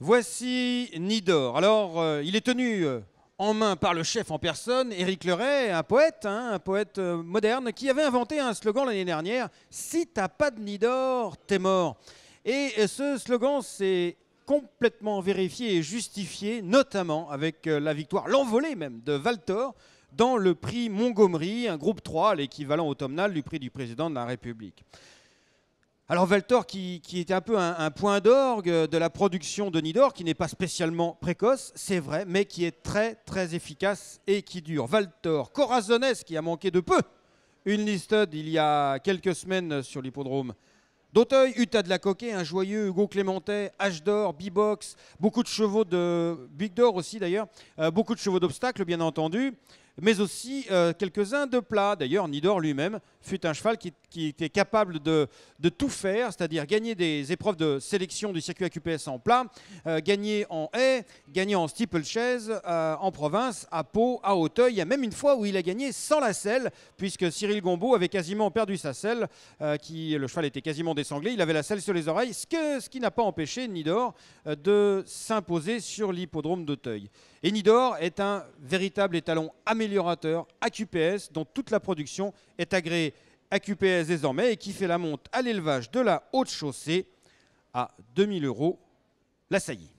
Voici Nidor. Alors, euh, il est tenu euh, en main par le chef en personne, Éric Leray, un poète, hein, un poète euh, moderne, qui avait inventé un slogan l'année dernière Si t'as pas de Nidor, t'es mort. Et ce slogan s'est complètement vérifié et justifié, notamment avec la victoire, l'envolée même de Valtor dans le prix Montgomery, un groupe 3, l'équivalent automnal du prix du président de la République. Alors Valtor, qui, qui, était un peu un, point d'orgue de la production de Nidor, qui n'est pas spécialement précoce, c'est vrai, mais qui est très très efficace et qui dure. Valtor, Corazones, qui a manqué de peu une liste il y a quelques semaines sur l'hippodrome. D'Auteuil, Utah de la Coquet, un joyeux Hugo Clémentet, H d'Or, B-Box, beaucoup de chevaux de Big d'or aussi d'ailleurs, euh, beaucoup de chevaux d'obstacle bien entendu mais aussi euh, quelques-uns de plats. D'ailleurs, Nidor lui-même fut un cheval qui, était capable de, tout faire, c'est-à-dire gagner des épreuves de sélection du circuit AQPS en plat, euh, gagner en haie, gagner en steeplechase, euh, en province, à Pau, à Hauteuil. Il y a même une fois où il a gagné sans la selle, puisque Cyril Gombeau avait quasiment perdu sa selle, qui, le cheval était quasiment dessanglé, il avait la selle sur les oreilles, ce, ce qui n'a pas empêché Nidor de s'imposer sur l'hippodrome d'Auteuil. Et Nidor est un véritable étalon amélioré améliorateur AQPS dont toute la production est agréée AQPS désormais et qui fait la monte à l'élevage de la haute chaussée à 2000 euros la saillie.